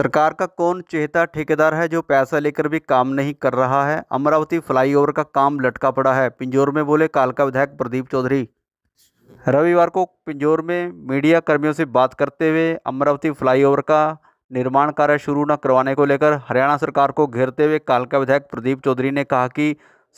सरकार का कौन चेहता ठेकेदार है जो पैसा लेकर भी काम नहीं कर रहा है अमरावती फ्लाईओवर का काम लटका पड़ा है पिंजौर में बोले कालका विधायक प्रदीप चौधरी रविवार को पिंजौर में मीडिया कर्मियों से बात करते हुए अमरावती फ्लाईओवर का निर्माण कार्य शुरू न करवाने को लेकर हरियाणा सरकार को घेरते हुए कालका विधायक प्रदीप चौधरी ने कहा कि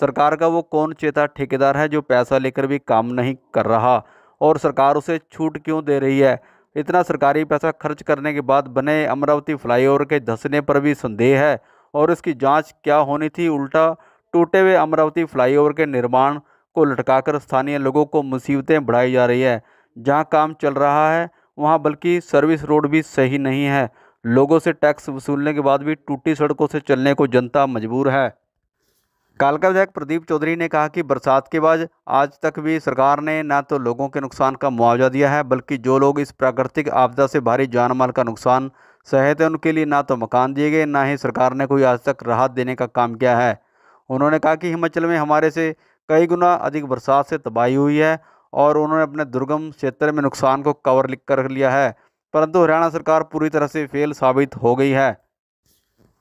सरकार का वो कौन चेता ठेकेदार है जो पैसा लेकर भी काम नहीं कर रहा और सरकार उसे छूट क्यों दे रही है इतना सरकारी पैसा खर्च करने के बाद बने अमरावती फ्लाईओवर के धंसने पर भी संदेह है और इसकी जांच क्या होनी थी उल्टा टूटे हुए अमरावती फ्लाईओवर के निर्माण को लटकाकर स्थानीय लोगों को मुसीबतें बढ़ाई जा रही है जहां काम चल रहा है वहां बल्कि सर्विस रोड भी सही नहीं है लोगों से टैक्स वसूलने के बाद भी टूटी सड़कों से चलने को जनता मजबूर है कालका विधायक प्रदीप चौधरी ने कहा कि बरसात के बाद आज तक भी सरकार ने न तो लोगों के नुकसान का मुआवजा दिया है बल्कि जो लोग इस प्राकृतिक आपदा से भारी जान माल का नुकसान सहे थे उनके लिए ना तो मकान दिए गए ना ही सरकार ने कोई आज तक राहत देने का काम किया है उन्होंने कहा कि हिमाचल में हमारे से कई गुना अधिक बरसात से तबाही हुई है और उन्होंने अपने दुर्गम क्षेत्र में नुकसान को कवर कर लिया है परंतु हरियाणा सरकार पूरी तरह से फेल साबित हो गई है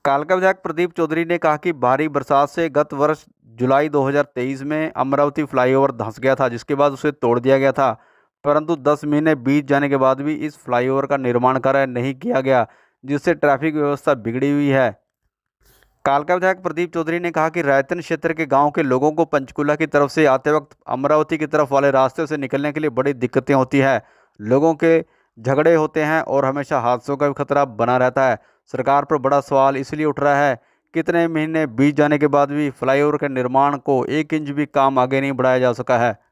कालका विधायक प्रदीप चौधरी ने कहा कि भारी बरसात से गत वर्ष जुलाई 2023 में अमरावती फ्लाईओवर धंस गया था जिसके बाद उसे तोड़ दिया गया था परंतु 10 महीने बीत जाने के बाद भी इस फ्लाईओवर का निर्माण कार्य नहीं किया गया जिससे ट्रैफिक व्यवस्था बिगड़ी हुई है कालका विधायक प्रदीप चौधरी ने कहा कि रायतन क्षेत्र के गाँव के लोगों को पंचकूला की तरफ से आते वक्त अमरावती की तरफ वाले रास्ते से निकलने के लिए बड़ी दिक्कतें होती हैं लोगों के झगड़े होते हैं और हमेशा हादसों का भी खतरा बना रहता है सरकार पर बड़ा सवाल इसलिए उठ रहा है कितने महीने बीत जाने के बाद भी फ्लाईओवर के निर्माण को एक इंच भी काम आगे नहीं बढ़ाया जा सका है